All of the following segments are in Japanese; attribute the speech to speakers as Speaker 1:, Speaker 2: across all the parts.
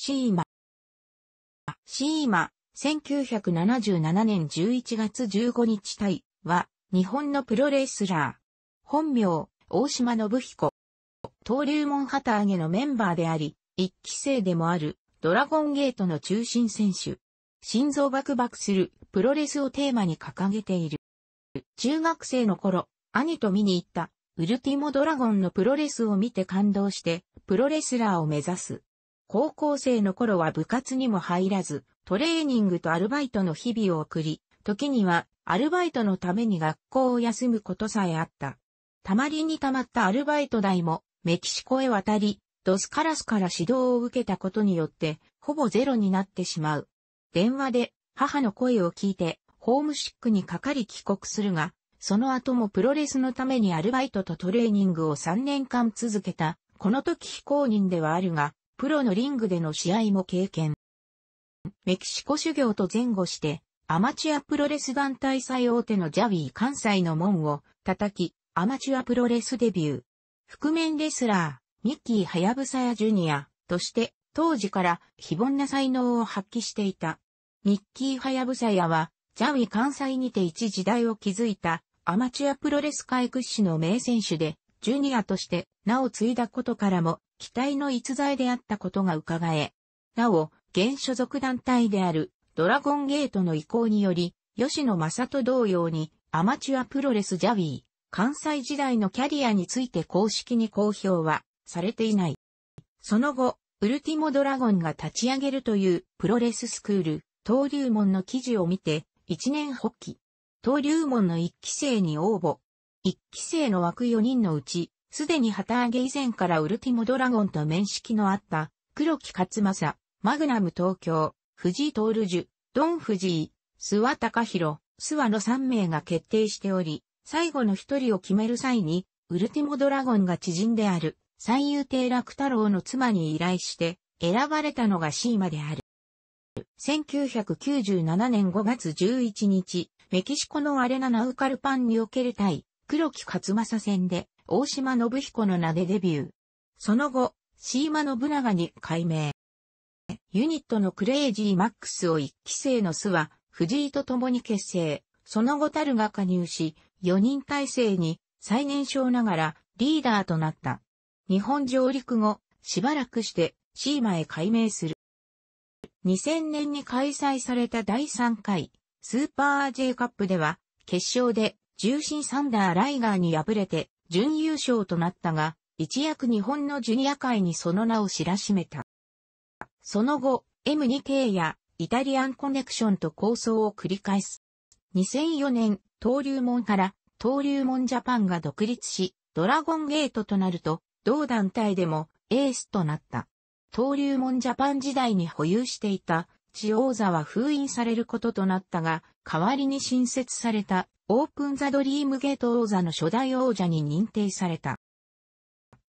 Speaker 1: シーマ。シーマ、1977年11月15日対は、日本のプロレスラー。本名、大島信彦。登竜門旗揚げのメンバーであり、一期生でもある、ドラゴンゲートの中心選手。心臓バクバクする、プロレスをテーマに掲げている。中学生の頃、兄と見に行った、ウルティモドラゴンのプロレスを見て感動して、プロレスラーを目指す。高校生の頃は部活にも入らず、トレーニングとアルバイトの日々を送り、時にはアルバイトのために学校を休むことさえあった。たまりにたまったアルバイト代もメキシコへ渡り、ドスカラスから指導を受けたことによって、ほぼゼロになってしまう。電話で母の声を聞いて、ホームシックにかかり帰国するが、その後もプロレスのためにアルバイトとトレーニングを3年間続けた、この時非公認ではあるが、プロのリングでの試合も経験。メキシコ修行と前後して、アマチュアプロレス団体最大手のジャビー関西の門を叩き、アマチュアプロレスデビュー。覆面レスラー、ミッキー・ハヤブサヤ・ジュニアとして、当時から非凡な才能を発揮していた。ミッキー・ハヤブサヤは、ジャビー関西にて一時代を築いたアマチュアプロレス界屈指の名選手で、ジュニアとして名を継いだことからも期待の逸材であったことが伺え、なお、現所属団体であるドラゴンゲートの意向により、吉野正人同様にアマチュアプロレスジャビー、関西時代のキャリアについて公式に公表はされていない。その後、ウルティモドラゴンが立ち上げるというプロレススクール、登竜門の記事を見て、一年発起。登竜門の一期生に応募、一期生の枠4人のうち、すでに旗揚げ以前からウルティモドラゴンと面識のあった、黒木勝正、マグナム東京、藤井徹樹、ドン藤井、諏訪隆弘、諏訪の3名が決定しており、最後の1人を決める際に、ウルティモドラゴンが知人である、三遊亭楽太郎の妻に依頼して、選ばれたのがシーマである。1997年5月11日、メキシコのアレナナウカルパンにおける対黒木勝正戦で大島信彦の名でデビュー。その後、シーマ信長に改名。ユニットのクレイジーマックスを一期生の巣は藤井と共に結成。その後タルが加入し、4人体制に最年少ながらリーダーとなった。日本上陸後、しばらくしてシーマへ改名する。2000年に開催された第3回スーパー J カップでは決勝で重心サンダー・ライガーに敗れて準優勝となったが、一躍日本のジュニア界にその名を知らしめた。その後、M2K やイタリアンコネクションと構想を繰り返す。2004年、登竜門から登竜門ジャパンが独立し、ドラゴンゲートとなると、同団体でもエースとなった。登竜門ジャパン時代に保有していた、地王座は封印されることとなったが、代わりに新設されたオープンザドリームゲート王座の初代王者に認定された。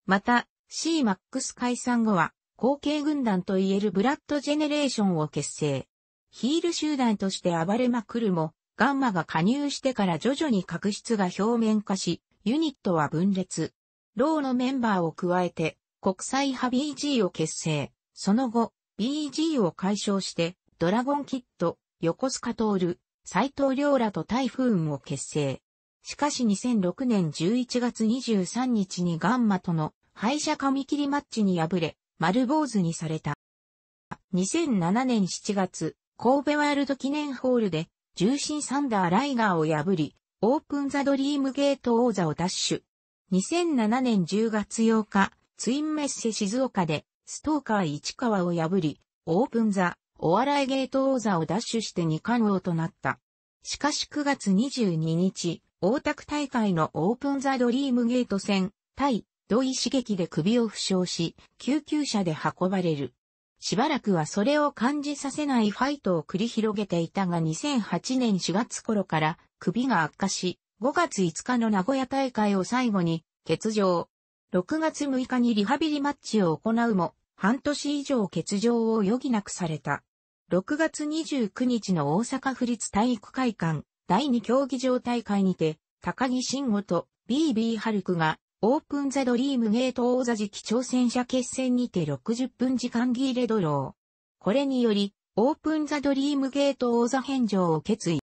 Speaker 1: また、CMAX 解散後は、後継軍団といえるブラッドジェネレーションを結成。ヒール集団として暴れまくるも、ガンマが加入してから徐々に確執が表面化し、ユニットは分裂。ローのメンバーを加えて、国際派 BG を結成。その後、BG を解消して、ドラゴンキッド、横須賀トール、斎藤良らと台風雲を結成。しかし2006年11月23日にガンマとの敗者紙切りマッチに敗れ、丸坊主にされた。2007年7月、神戸ワールド記念ホールで、重心サンダーライガーを破り、オープンザドリームゲート王座を奪取。2007年10月8日、ツインメッセ静岡で、ストーカー市川を破り、オープンザお笑いゲート王座を奪取して二冠王となった。しかし9月22日、大田区大会のオープンザドリームゲート戦、対、土井刺激で首を負傷し、救急車で運ばれる。しばらくはそれを感じさせないファイトを繰り広げていたが2008年4月頃から首が悪化し、5月5日の名古屋大会を最後に欠場。6月6日にリハビリマッチを行うも、半年以上欠場を余儀なくされた。6月29日の大阪府立体育会館第2競技場大会にて、高木慎吾と BB 春クがオープンザドリームゲート王座時期挑戦者決戦にて60分時間切れドロー。これにより、オープンザドリームゲート王座返上を決意。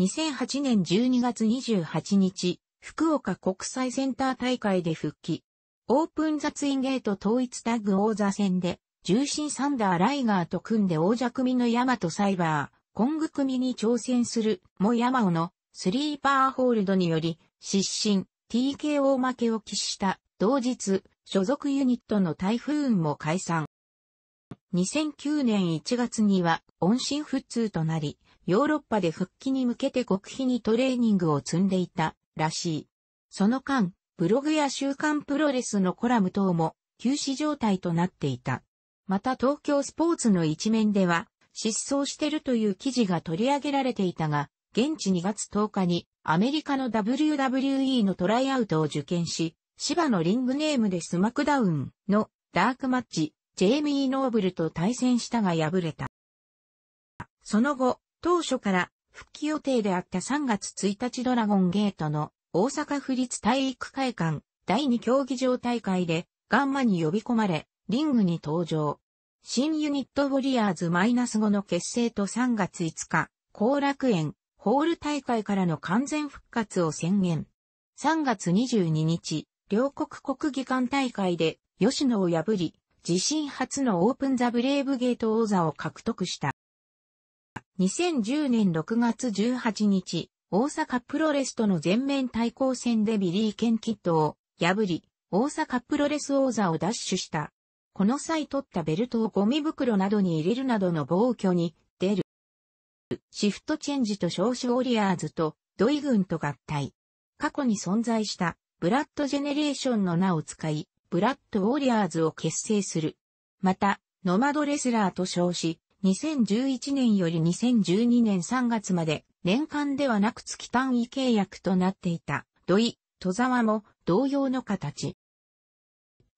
Speaker 1: 2008年12月28日、福岡国際センター大会で復帰。オープンザツインゲート統一タッグ王座戦で重心サンダー・ライガーと組んで王者組のヤマト・サイバー、コング組に挑戦する、もヤマオの、スリーパーホールドにより、失神、TKO 負けを喫した、同日、所属ユニットのタイフーンも解散。2009年1月には、音信不通となり、ヨーロッパで復帰に向けて極秘にトレーニングを積んでいた、らしい。その間、ブログや週刊プロレスのコラム等も、休止状態となっていた。また東京スポーツの一面では、失踪してるという記事が取り上げられていたが、現地2月10日にアメリカの WWE のトライアウトを受験し、芝のリングネームでスマクダウンのダークマッチ、ジェイミー・ノーブルと対戦したが敗れた。その後、当初から復帰予定であった3月1日ドラゴンゲートの大阪府立体育会館第2競技場大会でガンマに呼び込まれ、リングに登場。新ユニットウォリアーズマイナス -5 の結成と3月5日、後楽園、ホール大会からの完全復活を宣言。3月22日、両国国技館大会で、吉野を破り、自身初のオープンザブレイブゲート王座を獲得した。2010年6月18日、大阪プロレスとの全面対抗戦でビリー・ケンキッドを破り、大阪プロレス王座を奪取した。この際取ったベルトをゴミ袋などに入れるなどの暴挙に出る。シフトチェンジと少子ウォリアーズと土井軍と合体。過去に存在したブラッドジェネレーションの名を使い、ブラッドウォリアーズを結成する。また、ノマドレスラーと称し、2011年より2012年3月まで年間ではなく月単位契約となっていた土井、戸沢も同様の形。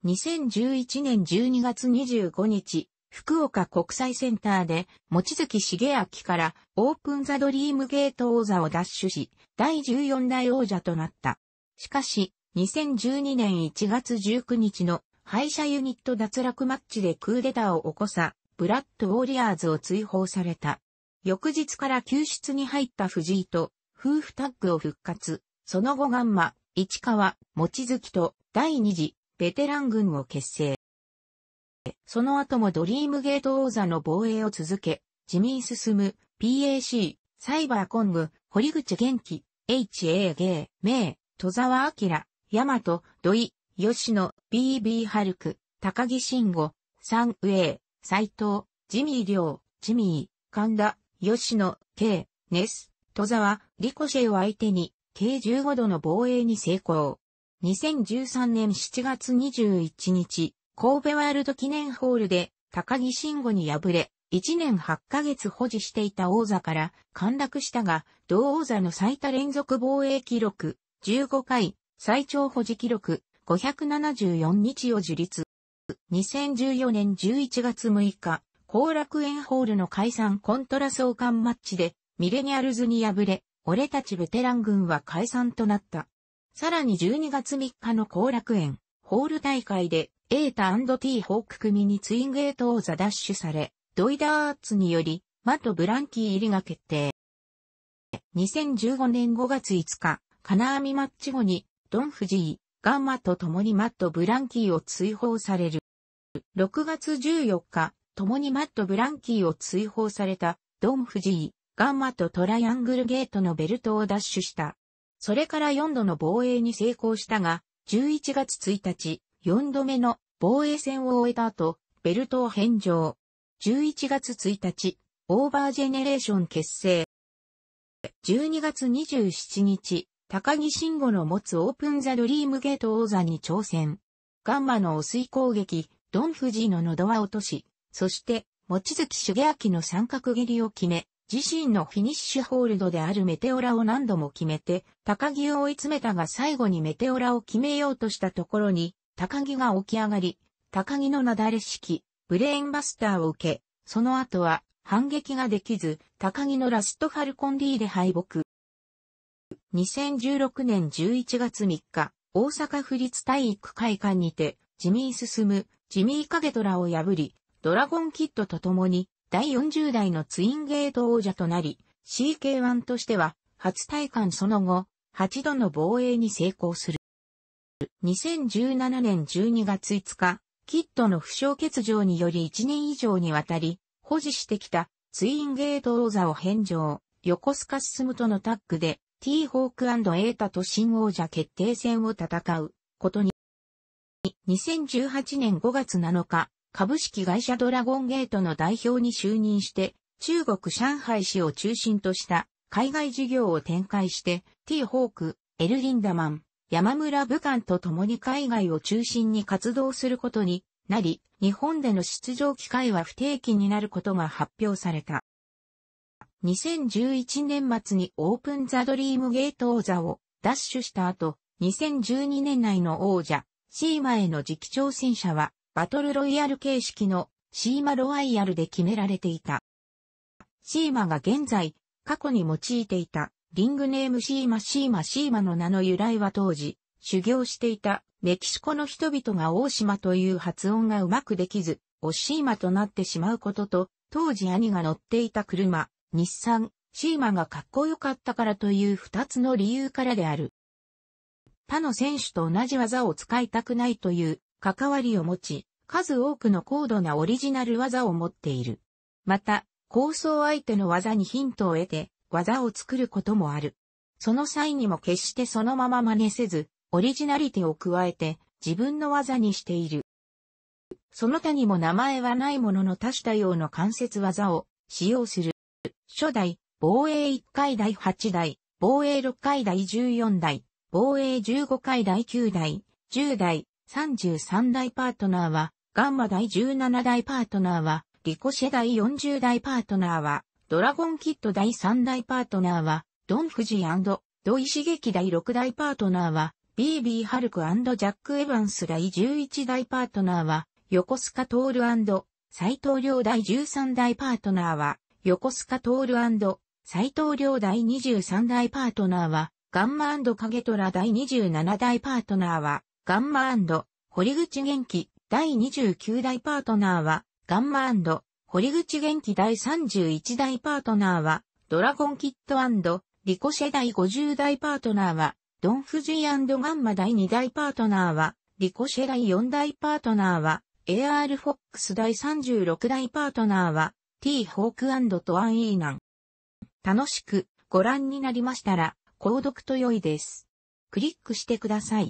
Speaker 1: 2011年12月25日、福岡国際センターで、持月茂明からオープンザドリームゲート王座を奪取し、第14代王者となった。しかし、2012年1月19日の敗者ユニット脱落マッチでクーデターを起こさ、ブラッドウォリアーズを追放された。翌日から救出に入った藤井と、夫婦タッグを復活。その後ガンマ、市川、持月と、第二次、ベテラン軍を結成。その後もドリームゲート王座の防衛を続け、自民進む、PAC、サイバーコング、堀口元気、HA ゲー、名、戸沢明、山と、土井、吉野、BB ハルク、高木慎吾、サンウェイ、斎藤、ジミー亮、ジミー、神田、吉野、K、ネス、戸沢、リコシェを相手に、計15度の防衛に成功。2013年7月21日、神戸ワールド記念ホールで高木慎吾に敗れ、1年8ヶ月保持していた王座から陥落したが、同王座の最多連続防衛記録、15回、最長保持記録、574日を樹立。2014年11月6日、後楽園ホールの解散コントラ相関マッチで、ミレニアルズに敗れ、俺たちベテラン軍は解散となった。さらに12月3日の後楽園、ホール大会で、エータ &T ホーク組にツインゲートをザダッシュされ、ドイダーツにより、マット・ブランキー入りが決定。2015年5月5日、金網マッチ後に、ドン・フジー、ガンマと共にマット・ブランキーを追放される。6月14日、共にマット・ブランキーを追放された、ドン・フジー、ガンマとトライアングルゲートのベルトを奪取した、それから4度の防衛に成功したが、11月1日、4度目の防衛戦を終えた後、ベルトを返上。11月1日、オーバージェネレーション結成。12月27日、高木慎吾の持つオープンザドリームゲート王座に挑戦。ガンマの汚水攻撃、ドンフジーの喉は落とし、そして、持月茂明の三角蹴りを決め、自身のフィニッシュホールドであるメテオラを何度も決めて、高木を追い詰めたが最後にメテオラを決めようとしたところに、高木が起き上がり、高木のなだれ式、ブレインバスターを受け、その後は反撃ができず、高木のラストファルコン D で敗北。2016年11月3日、大阪府立体育会館にて、ジミー進む、ジミー影虎を破り、ドラゴンキッドと共に、第40代のツインゲート王者となり、CK1 としては、初体感その後、8度の防衛に成功する。2017年12月5日、キッドの負傷欠場により1年以上にわたり、保持してきたツインゲート王座を返上、横須賀進むとのタッグで、T ホークエータと新王者決定戦を戦うことに。2018年5月7日、株式会社ドラゴンゲートの代表に就任して、中国上海市を中心とした海外事業を展開して、T ホーク、エルリンダマン、山村武漢と共に海外を中心に活動することになり、日本での出場機会は不定期になることが発表された。2011年末にオープンザドリームゲート王座を奪取した後、2012年内の王者、シーマへの次期挑戦者は、バトルロイヤル形式のシーマロワイヤルで決められていた。シーマが現在、過去に用いていたリングネームシーマシーマシーマの名の由来は当時、修行していたメキシコの人々が大島という発音がうまくできず、オシーマとなってしまうことと、当時兄が乗っていた車、日産、シーマがかっこよかったからという二つの理由からである。他の選手と同じ技を使いたくないという関わりを持ち、数多くの高度なオリジナル技を持っている。また、構想相手の技にヒントを得て、技を作ることもある。その際にも決してそのまま真似せず、オリジナリティを加えて、自分の技にしている。その他にも名前はないものの多種多様の関節技を使用する。初代、防衛1回第8代、防衛6回第14代、防衛15回第9代、10代、33代パートナーは、ガンマ第17代パートナーは、リコシェ第40代パートナーは、ドラゴンキッド第3代パートナーは、ドン・フジイシゲキ。第6代パートナーは、BB ハルクジャック・エヴァンス第11代パートナーは、横須賀トール斎藤亮第13代パートナーは、横須賀トール斎藤亮第23代パートナーは、ガンマ影虎第27代パートナーは、ガンマ堀口元気第29代パートナーは、ガンマ堀口元気第31代パートナーは、ドラゴンキットリコシェ第50代パートナーは、ドンフジーガンマ第2代パートナーは、リコシェ第4代パートナーは、AR フォックス第36代パートナーは、T ホークトアンイーナン。楽しくご覧になりましたら、購読と良いです。クリックしてください。